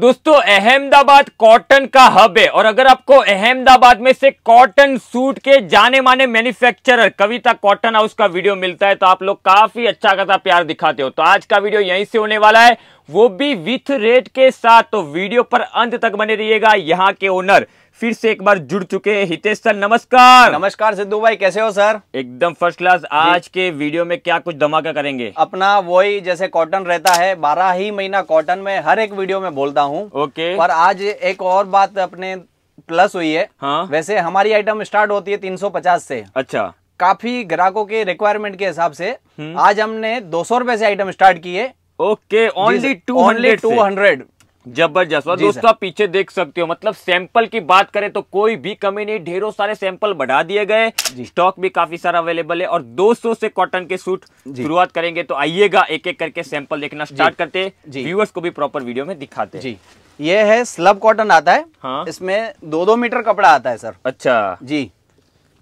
दोस्तों अहमदाबाद कॉटन का हब है और अगर आपको अहमदाबाद में से कॉटन सूट के जाने माने मैन्युफैक्चरर कविता कॉटन हाउस का वीडियो मिलता है तो आप लोग काफी अच्छा खासा प्यार दिखाते हो तो आज का वीडियो यहीं से होने वाला है वो भी विथ रेट के साथ तो वीडियो पर अंत तक बने रहिएगा यहाँ के ओनर फिर से एक बार जुड़ चुके हैं हितेश सर नमस्कार नमस्कार सिद्धू भाई कैसे हो सर एकदम फर्स्ट क्लास आज के वीडियो में क्या कुछ धमाका करेंगे अपना वही जैसे कॉटन रहता है बारह ही महीना कॉटन में हर एक वीडियो में बोलता हूँ ओके पर आज एक और बात अपने प्लस हुई है हाँ? वैसे हमारी आइटम स्टार्ट होती है तीन से अच्छा काफी ग्राहकों के रिक्वायरमेंट के हिसाब से हम्म। आज हमने दो सौ से आइटम स्टार्ट किए okay only two hundred two hundred जबरदस्त और दोस्तों आप पीछे देख सकते हो मतलब सैंपल की बात करें तो कोई भी कमी नहीं ढेरों सारे सैंपल बढ़ा दिए गए स्टॉक भी काफी सारा अवेलेबल है और 200 से कॉटन के सूट शुरुआत करेंगे तो आइएगा एक एक करके सैंपल देखना स्टार्ट करते व्यूअर्स को भी प्रॉपर वीडियो में दिखाते जी ये है स्लब कॉटन आता है हाँ? इसमें दो दो मीटर कपड़ा आता है सर अच्छा जी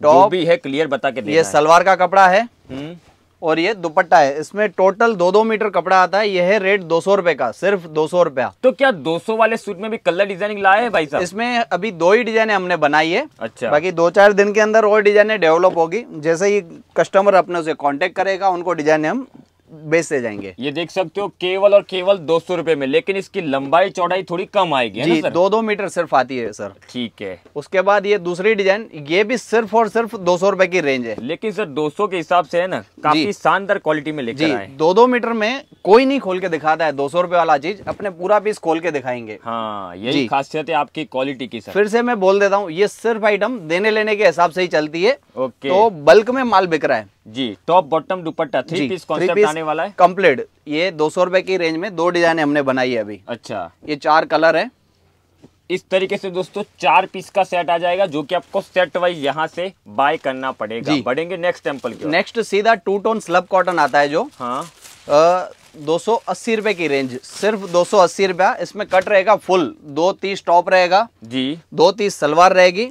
टॉप भी है क्लियर बता के ये सलवार का कपड़ा है हम्म। और ये दुपट्टा है इसमें टोटल दो दो मीटर कपड़ा आता है यह है रेट दो सौ रुपए का सिर्फ दो सौ रुपया तो क्या दो सौ वाले सूट में भी कलर डिजाइनिंग लाए हैं भाई साहब इसमें अभी दो ही डिजाइने हमने बनाई है अच्छा बाकी दो चार दिन के अंदर और डिजाइने डेवलप होगी जैसे ही कस्टमर अपने उसे कॉन्टेक्ट करेगा उनको डिजाइने हम बेचते जाएंगे ये देख सकते हो केवल और केवल दो सौ रुपए में लेकिन इसकी लंबाई चौड़ाई थोड़ी कम आएगी जी दो दो मीटर सिर्फ आती है सर ठीक है उसके बाद ये दूसरी डिजाइन ये भी सिर्फ और सिर्फ दो सौ रुपए की रेंज है लेकिन सर दो सौ के हिसाब से है ना काफी शानदार क्वालिटी में लेकर दो दो मीटर में कोई नहीं खोल के दिखाता है दो सौ रुपए वाला चीज अपने पूरा पीस खोल के दिखाएंगे हाँ यही खासियत है आपकी क्वालिटी की सर फिर से मैं बोल देता हूँ ये सिर्फ आइटम देने लेने के हिसाब से ही चलती है तो बल्क में माल बिक रहा है जी top bottom dupatta three piece concept आने वाला है कम्प्लीट ये दो सौ की रेंज में दो डिजाइन हमने बनाई है अभी अच्छा ये चार कलर है इस तरीके से दोस्तों चार पीस का सेट आ जाएगा जो कि आपको सेट वाइज यहाँ से बाय करना पड़ेगा बढ़ेंगे नेक्स्ट टेम्पल की नेक्स्ट सीधा टू टोन स्लब कॉटन आता है जो हाँ दो सौ अस्सी रुपए की रेंज सिर्फ दो सौ अस्सी रुपया इसमें कट रहेगा फुल दो तीस टॉप रहेगा जी दो तीस सलवार रहेगी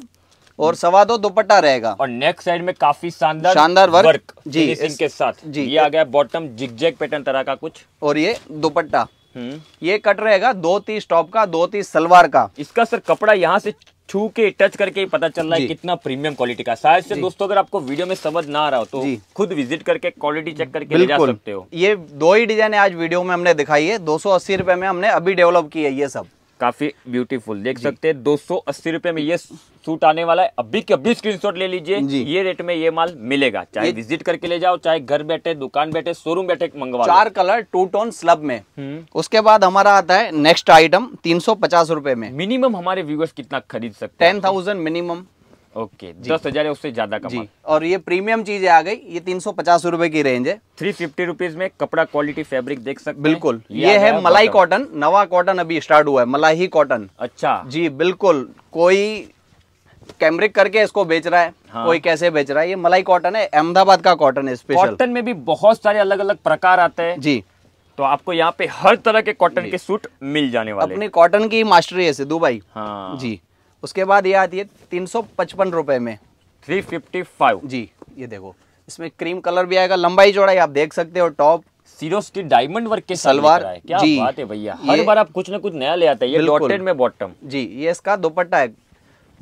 और सवा दो दुपट्टा रहेगा और नेक्स्ट साइड में काफी शानदार शानदार वर्क, वर्क जी इनके साथ जी ये आ गया बॉटम जिगजैग पैटर्न तरह का कुछ और ये दुपट्टा हम्म। ये कट रहेगा दो तीस टॉप का दो तीस सलवार का इसका सर कपड़ा यहाँ से छू के टच करके पता चल रहा है कितना प्रीमियम क्वालिटी का शायद से दोस्तों अगर आपको वीडियो में समझ ना आ रहा हो तो खुद विजिट करके क्वालिटी चेक करके ले जा सकते हो ये दो ही डिजाइन आज वीडियो में हमने दिखाई है दो सौ में हमने अभी डेवलप की है ये सब काफ़ी ब्यूटीफुल देख सकते हैं दो सौ अस्सी रुपये में ये सूट आने वाला है अभी के अभी स्क्रीनशॉट ले लीजिए ये रेट में ये माल मिलेगा चाहे विजिट करके ले जाओ चाहे घर बैठे दुकान बैठे शोरूम बैठे मंगवा चार कलर टू टोन स्लब में हम्म। उसके बाद हमारा आता है नेक्स्ट आइटम तीन सौ पचास रुपए में मिनिमम हमारे व्यूवर्स कितना खरीद सकते हैं टेन थाउजेंड मिनिमम ओके दस हजार या उससे ज्यादा का जी और ये प्रीमियम चीज आ गई ये तीन सौ पचास रूपए की रेंज है थ्री फिफ्टी रुपीज में कपड़ा क्वालिटी फैब्रिक देख सकते बिल्कुल ये है मलाई कॉटन नवा कॉटन अभी स्टार्ट हुआ है मलाई कॉटन अच्छा जी बिल्कुल कोई कैमरिक करके इसको बेच रहा है हाँ। कोई कैसे बेच रहा है ये मलाई कॉटन है अहमदाबाद का कॉटन है स्पेशल कॉटन में भी बहुत सारे अलग अलग प्रकार आते हैं जी तो आपको यहाँ पे हर तरह के कॉटन के सूट मिल जाने वाले अपने कॉटन की मास्टरी है दुबई हाँ। जी उसके बाद ये आती है तीन सौ पचपन रुपए में थ्री फिफ्टी फाइव जी ये देखो इसमें क्रीम कलर भी आएगा लंबाई चौड़ाई आप देख सकते हो टॉप सीरोस की डायमंड वर्क के सलवार क्या जी, बात है भैया हर बार आप कुछ ना कुछ नया ले आते हैं ये डॉटेड में बॉटम जी ये इसका दुपट्टा है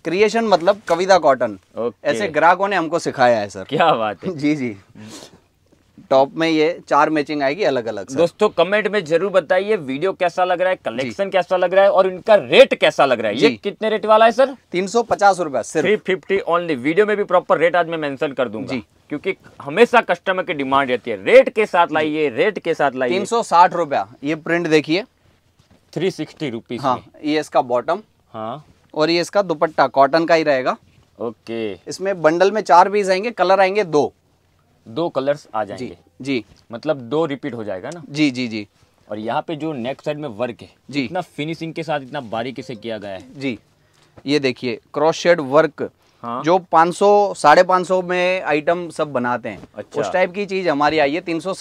क्रिएशन मतलब कविता कॉटन ऐसे ग्राहकों ने हमको सिखाया है सर क्या बात है जी जी टॉप में ये चार मैचिंग आएगी अलग अलग दोस्तों कमेंट में जरूर बताइए वीडियो कैसा लग रहा है कलेक्शन कैसा लग रहा है और इनका रेट कैसा लग रहा है ये कितने रेट वाला है सर तीन सौ पचास रूपए थ्री फिफ्टी ओनली वीडियो में भी प्रॉपर रेट आज मैं मेंशन कर दूंगा जी क्योंकि हमेशा कस्टमर की डिमांड रहती है रेट के साथ लाइए रेट के साथ लाइए तीन सौ ये प्रिंट देखिए थ्री सिक्सटी रुपीज हाँ ये इसका बॉटम हाँ और ये इसका दुपट्टा कॉटन का ही रहेगा ओके इसमें बंडल में चार पीस आएंगे कलर आएंगे दो दो कलर्स आ जाएंगे जी, जी मतलब दो रिपीट हो जाएगा ना जी जी जी और यहाँ पे जो नेक साइड में वर्क है जी इतना फिनिशिंग के साथ इतना बारीकी से किया गया है जी ये देखिए क्रॉस शेड वर्क हाँ? जो 500 सौ साढ़े पाँच में आइटम सब बनाते हैं अच्छा। उस टाइप की चीज हमारी आई है तीन सौ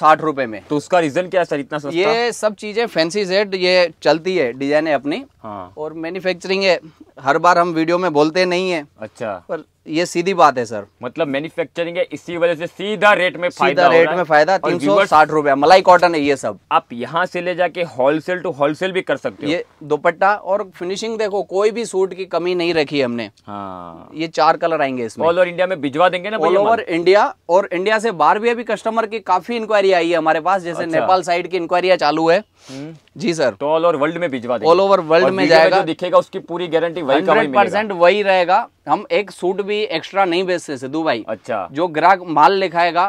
में तो उसका रीजन क्या है सर इतना सस्ता? ये सब चीजें फैंसी सेट ये चलती है डिजाइन है अपनी हाँ। और मैन्युफैक्चरिंग है हर बार हम वीडियो में बोलते नहीं है अच्छा पर ये सीधी बात है सर मतलब मैन्युफैक्चरिंग है इसी वजह से सीधा रेट में फायदा रेट में फायदा तीन सौ साठ रुपया मलाई कॉटन है ये सब आप यहाँ से ले जाके होलसेल टू होलसेल भी कर सकते हो ये दुपट्टा और फिनिशिंग देखो कोई भी सूट की कमी नहीं रखी हमने हाँ ये चार कलर आएंगे इसमें ऑल ओवर इंडिया में भिजवा देंगे ना ऑल ओवर इंडिया और इंडिया से बाहर भी अभी कस्टमर की काफी इंक्वायरी आई है हमारे पास जैसे नेपाल अच्छा। साइड की इंक्वायरिया चालू है हम्म। जी सर तो ऑल ओवर वर्ल्ड में भिजवा ऑल ओवर वर्ल्ड में जाएगा दिखेगा उसकी पूरी गारंटी वही परसेंट वही रहेगा हम एक सूट भी एक्स्ट्रा नहीं बेचते थे दुबई अच्छा जो ग्राहक माल लिखाएगा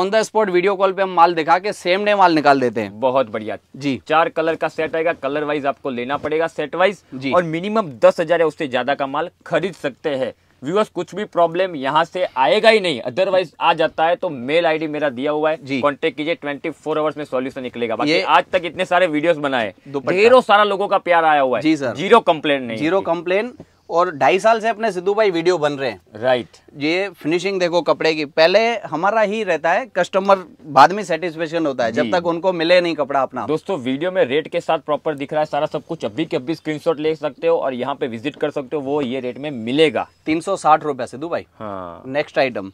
on the spot video call पे हम माल दिखा के सेम डे माल निकाल देते हैं बहुत बढ़िया जी चार कलर का सेट आएगा कलर वाइज आपको लेना पड़ेगा सेट वाइज जी और मिनिमम दस हजार या उससे ज्यादा का माल खरीद सकते हैं व्यूअर्स कुछ भी प्रॉब्लम यहाँ से आएगा ही नहीं अदरवाइज आ जाता है तो मेल आईडी मेरा दिया हुआ है कॉन्टेक्ट कीजिए ट्वेंटी फोर आवर्स में सॉल्यूशन निकलेगा बाकी आज तक इतने सारे वीडियोस बनाए ढेरों सारा लोगों का प्यार आया हुआ है जी सर जीरो कंप्लेन नहीं जीरो कंप्लेन और ढाई साल से अपने सिद्धू भाई वीडियो बन रहे हैं राइट right. ये फिनिशिंग देखो कपड़े की पहले हमारा ही रहता है कस्टमर बाद में सेटिस्फेक्शन होता है जब तक उनको मिले नहीं कपड़ा अपना दोस्तों वीडियो में रेट के साथ प्रॉपर दिख रहा है सारा सब कुछ अभी के अभी स्क्रीन ले सकते हो और यहाँ पे विजिट कर सकते हो वो ये रेट में मिलेगा तीन सौ साठ सिद्धू भाई हाँ नेक्स्ट आइटम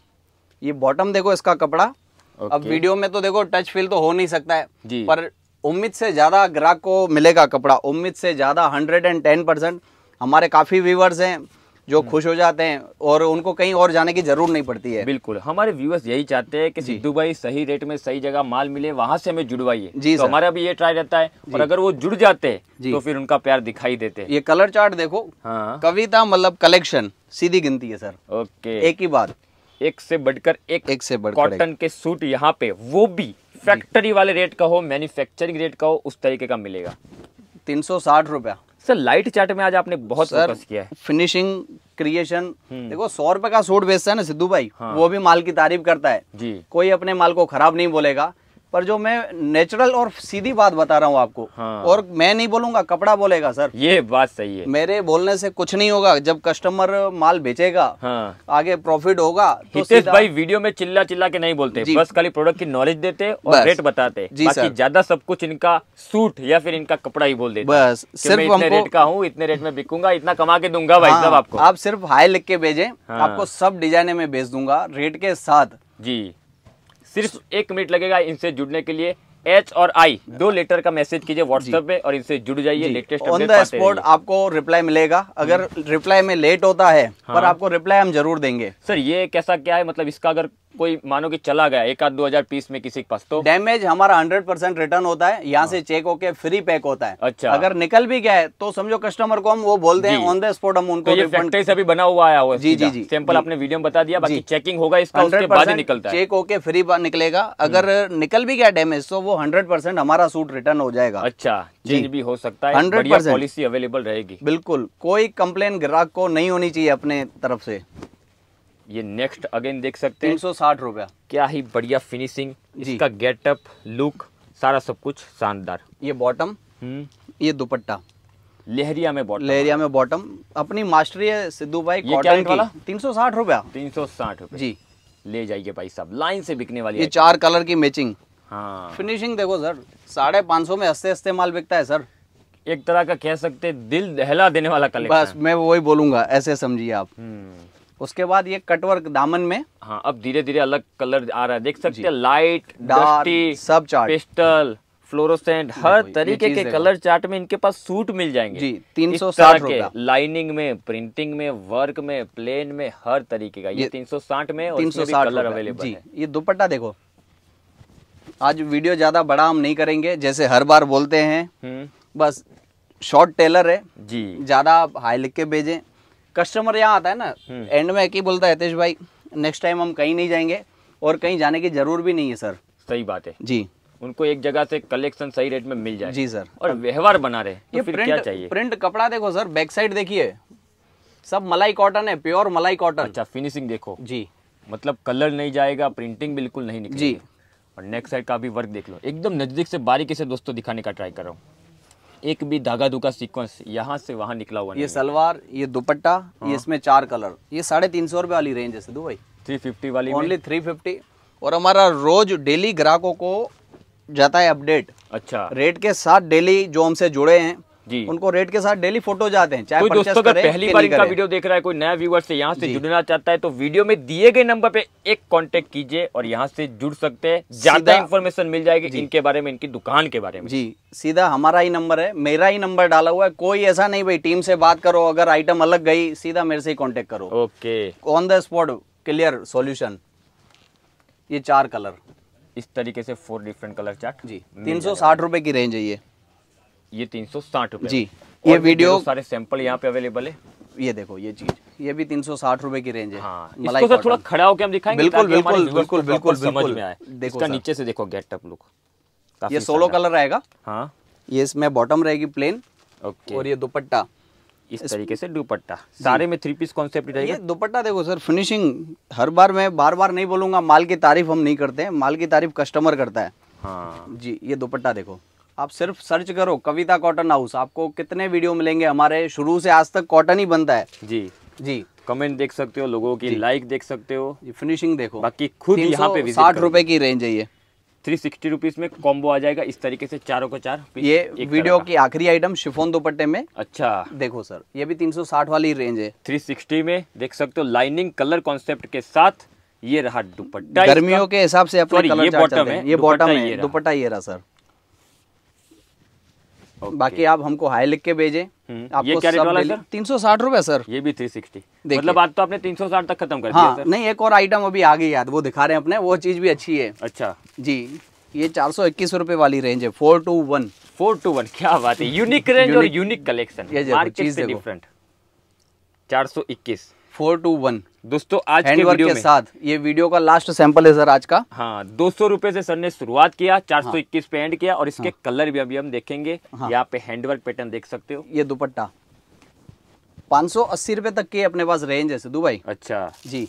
ये बॉटम देखो इसका कपड़ा okay. अब वीडियो में तो देखो टच फील तो हो नहीं सकता है पर उम्मीद से ज्यादा ग्राहक को मिलेगा कपड़ा उम्मीद से ज्यादा हंड्रेड एंड टेन परसेंट हमारे काफ़ी व्यूवर्स हैं जो हम्म। खुश हो जाते हैं और उनको कहीं और जाने की जरूरत नहीं पड़ती है बिल्कुल हमारे व्यूअर्स यही चाहते हैं कि सिद्धू भाई सही रेट में सही जगह माल मिले वहां से हमें जुड़वाइए जी तो हमारा भी ये ट्राई रहता है और अगर वो जुड़ जाते हैं तो फिर उनका प्यार दिखाई देते हैं ये कलर चार्ट देखो हाँ। कविता मतलब कलेक्शन सीधी गिनती है सर ओके एक ही बात एक से बढ़कर एक एक से बढ़कर कॉटन के सूट यहाँ पे वो भी फैक्ट्री वाले रेट का हो मैन्युफैक्चरिंग रेट का हो उस तरीके का मिलेगा तीन सौ साठ रुपया सर लाइट चार्ट में आज आपने बहुत फोकस किया है फिनिशिंग क्रिएशन हम्म। देखो सौ रुपए का सूट बेचता है ना सिद्धू भाई हाँ। वो भी माल की तारीफ करता है जी कोई अपने माल को खराब नहीं बोलेगा पर जो मैं नेचुरल और सीधी बात बता रहा हूँ आपको हाँ। और मैं नहीं बोलूंगा कपड़ा बोलेगा सर ये बात सही है मेरे बोलने से कुछ नहीं होगा जब कस्टमर माल बेचेगा हाँ। आगे प्रॉफिट होगा तो भाई वीडियो में चिल्ला चिल्ला के नहीं बोलते बस खाली प्रोडक्ट की नॉलेज देते और रेट बताते बाकी ज्यादा सब कुछ इनका सूट या फिर इनका कपड़ा ही बोल देते बस सिर्फ रेट का हूँ इतने रेट में बिकूंगा इतना कमा के दूंगा भाई साहब हाँ, आपको आप सिर्फ हाई लिख के भेजे हाँ। आपको सब डिजाइने में भेज दूंगा रेट के साथ जी सिर्फ एक मिनट लगेगा इनसे जुड़ने के लिए एच और आई दो लेटर का मैसेज कीजिए व्हाट्सएप पे और इनसे जुड़ जाइए लेटेस्ट ऑन द स्पॉट आपको रिप्लाई मिलेगा अगर रिप्लाई हम्म। में लेट होता है हाँ। पर आपको रिप्लाई हम जरूर देंगे सर ये कैसा क्या है मतलब इसका अगर कोई मानो कि चला गया एक आध दो हजार पीस में किसी के पास तो डैमेज हमारा हंड्रेड परसेंट रिटर्न होता है यहाँ से चेक हाँ। होके फ्री पैक होता है अच्छा अगर निकल भी गया है तो समझो कस्टमर को हम वो बोलते हैं ऑन द स्पॉट हम उनको तो फैक्ट्री से भी बना हुआ आया हुआ जी जी जी सैंपल आपने वीडियो में बता दिया बाकी चेकिंग होगा इसका उसके बाद ही निकलता है चेक होके फ्री निकलेगा हम्म। अगर निकल भी गया डैमेज तो वो हंड्रेड परसेंट हमारा सूट रिटर्न हो जाएगा अच्छा चेंज भी हो सकता है हंड्रेड पॉलिसी अवेलेबल रहेगी बिल्कुल कोई कंप्लेन ग्राहक को नहीं होनी चाहिए अपने तरफ से ये नेक्स्ट अगेन देख सकते हैं साठ रुपया क्या ही बढ़िया फिनिशिंग इसका गेटअप लुक सारा सब कुछ शानदार ये बॉटम हम्म। ये दुपट्टा लहरिया में बॉटम लहरिया में बॉटम अपनी मास्टरी है सिद्धू भाई कॉटन तीन सौ साठ रुपया तीन सौ साठ जी ले जाइए भाई साहब लाइन से बिकने वाली ये चार कलर की मैचिंग हाँ फिनिशिंग देखो सर साढ़े पाँच सौ में हस्ते हस्ते माल बिकता है सर एक तरह का कह सकते दिल दहला देने वाला कलर बस मैं वही बोलूंगा ऐसे समझिए आप हम्म। उसके बाद ये कटवर्क दामन में हाँ अब धीरे धीरे अलग कलर आ रहा है देख सकते हैं लाइट डार्टी सब चार्ट पिस्टल फ्लोरोसेंट हर तरीके के कलर चार्ट में इनके पास सूट मिल जाएंगे जी तीन सौ साठ के लाइनिंग में प्रिंटिंग में वर्क में प्लेन में हर तरीके का ये तीन सौ साठ में तीन सौ साठ कलर अवेलेबल जी ये दुपट्टा देखो आज वीडियो ज्यादा बड़ा हम नहीं करेंगे जैसे हर बार बोलते हैं हम्म। बस शॉर्ट टेलर है जी ज्यादा हाई लिख के भेजें कस्टमर यहाँ आता है ना एंड हम्म। में एक ही बोलता है हितेश भाई नेक्स्ट टाइम हम कहीं नहीं जाएंगे और कहीं जाने की जरूर भी नहीं है सर सही बात है जी उनको एक जगह से कलेक्शन सही रेट में मिल जाए जी सर और व्यवहार बना रहे तो ये फिर प्रिंट, क्या चाहिए प्रिंट कपड़ा देखो सर बैक साइड देखिए सब मलाई कॉटन है प्योर मलाई कॉटन अच्छा फिनिशिंग देखो जी मतलब कलर नहीं जाएगा प्रिंटिंग बिल्कुल नहीं निकलेगी जी और नेक्स्ट साइड का भी वर्क देख लो एकदम नजदीक से बारीकी से दोस्तों दिखाने का ट्राई कर रहा हूँ एक भी धागा दुगा सीक्वेंस यहाँ से वहाँ निकला हुआ ये सलवार ये दुपट्टा हाँ। ये इसमें चार कलर ये साढ़े तीन सौ रुपये वाली रेंज है सिद्धू भाई थ्री फिफ्टी वाली ओनली थ्री फिफ्टी और हमारा रोज डेली ग्राहकों को जाता है अपडेट अच्छा रेट के साथ डेली जो हमसे जुड़े हैं जी उनको रेट के साथ डेली फोटो जाते हैं चाहे दोस्तों अगर पहली बार इनका वीडियो देख रहा है कोई नया व्यूवर से यहाँ से जुड़ना चाहता है तो वीडियो में दिए गए नंबर पे एक कांटेक्ट कीजिए और यहाँ से जुड़ सकते हैं ज्यादा इन्फॉर्मेशन मिल जाएगी इनके बारे में इनकी दुकान के बारे में जी सीधा हमारा ही नंबर है मेरा ही नंबर डाला हुआ है कोई ऐसा नहीं भाई टीम से बात करो अगर आइटम अलग गई सीधा मेरे से ही कॉन्टेक्ट करो okay on the spot clear solution ये चार कलर इस तरीके से फोर डिफरेंट कलर चार्ट जी तीन सौ साठ रुपए की रेंज है ये ये तीन सौ साठ रुपये जी ये वीडियो सारे सैंपल यहाँ पे अवेलेबल है ये देखो ये चीज ये भी तीन सौ साठ रूपए की रेंज है हाँ, थोड़ा खड़ा होकर हम दिखाएंगे बिल्कुल बिल्कुल बिल्कुल बिल्कुल समझ देखो नीचे से देखो गेटअप लुक ये सोलो कलर रहेगा हाँ ये इसमें बॉटम रहेगी प्लेन ओके और ये दुपट्टा इस तरीके से दुपट्टा सारे में थ्री पीस कॉन्सेप्ट ये दुपट्टा देखो सर फिनिशिंग हर बार मैं बार बार नहीं बोलूंगा माल की तारीफ हम नहीं करते माल की तारीफ कस्टमर करता है हाँ जी ये दुपट्टा देखो आप सिर्फ सर्च करो कविता कॉटन हाउस आपको कितने वीडियो मिलेंगे हमारे शुरू से आज तक कॉटन ही बनता है जी जी कमेंट देख सकते हो लोगों की लाइक देख सकते हो फिनिशिंग देखो बाकी खुद यहाँ पे साठ रुपए की रेंज है ये थ्री सिक्सटी रुपीज में कॉम्बो आ जाएगा इस तरीके से चारों को चार ये वीडियो की आखिरी आइटम शिफोन दोपट्टे में अच्छा देखो सर ये भी 360 वाली रेंज है 360 में देख सकते हो लाइनिंग कलर कॉन्सेप्ट के साथ ये रहा दुपट्टा गर्मियों के हिसाब से अपने ये बॉटम है ये बॉटम है दुपट्टा ये रहा सर बाकी आप हमको हाई लिख के भेजे हम्म। आपको क्या वाला तीन सौ साठ रूपए सर ये भी थ्री सिक्सटी मतलब आज तो आपने तीन सौ साठ तक खत्म कर हाँ, दिया सर। नहीं एक और आइटम अभी आ गई याद वो दिखा रहे हैं अपने वो चीज भी अच्छी है अच्छा जी ये चार सौ इक्कीस रूपए वाली रेंज है four two one four two one क्या बात है यूनिक रेंज और यूनिक कलेक्शन मार्केट से डिफरेंट चार सौ इक्कीस फोर टू वन दोस्तों आज के वीडियो के में, साथ ये वीडियो का लास्ट सैंपल है सर आज का हाँ दो सौ रूपये से सर ने शुरुआत किया चार सौ हाँ। इक्कीस पे एंड किया और इसके हाँ, कलर भी अभी हम देखेंगे हाँ, यहाँ पे हैंडवर्क पैटर्न देख सकते हो ये दुपट्टा पांच सौ अस्सी रूपए तक के अपने पास रेंज है दुबई भाई अच्छा जी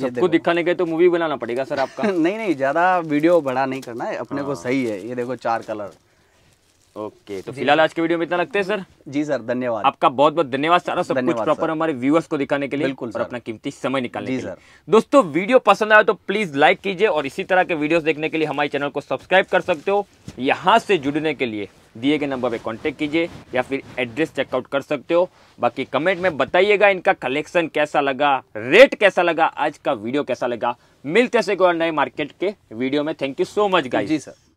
सबको दिखाने के तो मूवी बनाना पड़ेगा सर आपका नहीं नहीं ज्यादा वीडियो बड़ा नहीं करना है अपने को हाँ। सही है ये देखो चार कलर ओके तो फिलहाल आज के वीडियो में इतना लगते हैं सर जी सर धन्यवाद आपका बहुत बहुत धन्यवाद सारा सब कुछ प्रॉपर हमारे व्यूअर्स को दिखाने के लिए बिल्कुल और अपना कीमती समय निकालने जी के सर दोस्तों वीडियो पसंद आया तो प्लीज लाइक कीजिए और इसी तरह के वीडियोस देखने के लिए हमारे चैनल को सब्सक्राइब कर सकते हो यहाँ से जुड़ने के लिए दिए गए नंबर पे कॉन्टेक्ट कीजिए या फिर एड्रेस चेकआउट कर सकते हो बाकी कमेंट में बताइएगा इनका कलेक्शन कैसा लगा रेट कैसा लगा आज का वीडियो कैसा लगा मिलते से कोई नए मार्केट के वीडियो में thank you so much guys जी सर